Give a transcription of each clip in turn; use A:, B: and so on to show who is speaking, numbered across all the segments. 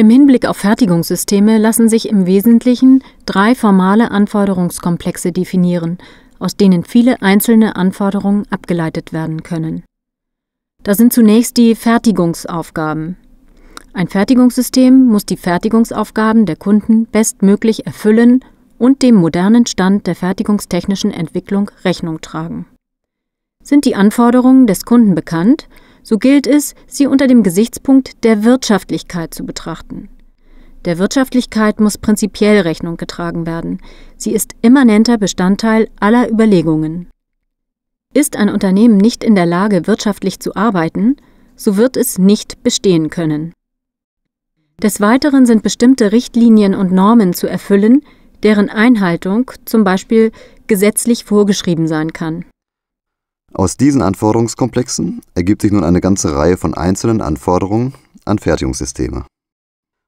A: Im Hinblick auf Fertigungssysteme lassen sich im Wesentlichen drei formale Anforderungskomplexe definieren, aus denen viele einzelne Anforderungen abgeleitet werden können. Da sind zunächst die Fertigungsaufgaben. Ein Fertigungssystem muss die Fertigungsaufgaben der Kunden bestmöglich erfüllen und dem modernen Stand der fertigungstechnischen Entwicklung Rechnung tragen. Sind die Anforderungen des Kunden bekannt, so gilt es, sie unter dem Gesichtspunkt der Wirtschaftlichkeit zu betrachten. Der Wirtschaftlichkeit muss prinzipiell Rechnung getragen werden. Sie ist immanenter Bestandteil aller Überlegungen. Ist ein Unternehmen nicht in der Lage, wirtschaftlich zu arbeiten, so wird es nicht bestehen können. Des Weiteren sind bestimmte Richtlinien und Normen zu erfüllen, deren Einhaltung zum Beispiel gesetzlich vorgeschrieben sein kann.
B: Aus diesen Anforderungskomplexen ergibt sich nun eine ganze Reihe von einzelnen Anforderungen an Fertigungssysteme.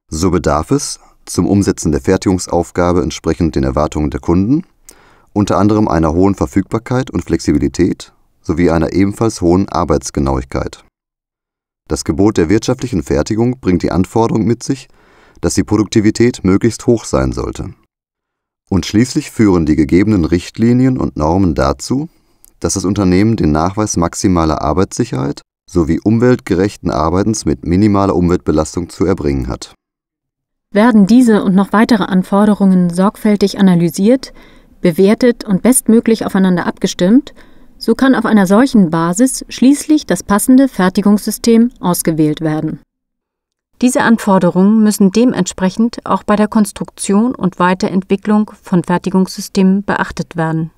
B: So bedarf es, zum Umsetzen der Fertigungsaufgabe entsprechend den Erwartungen der Kunden, unter anderem einer hohen Verfügbarkeit und Flexibilität sowie einer ebenfalls hohen Arbeitsgenauigkeit. Das Gebot der wirtschaftlichen Fertigung bringt die Anforderung mit sich, dass die Produktivität möglichst hoch sein sollte. Und schließlich führen die gegebenen Richtlinien und Normen dazu, dass das Unternehmen den Nachweis maximaler Arbeitssicherheit sowie umweltgerechten Arbeitens mit minimaler Umweltbelastung zu erbringen hat.
A: Werden diese und noch weitere Anforderungen sorgfältig analysiert, bewertet und bestmöglich aufeinander abgestimmt, so kann auf einer solchen Basis schließlich das passende Fertigungssystem ausgewählt werden. Diese Anforderungen müssen dementsprechend auch bei der Konstruktion und Weiterentwicklung von Fertigungssystemen beachtet werden.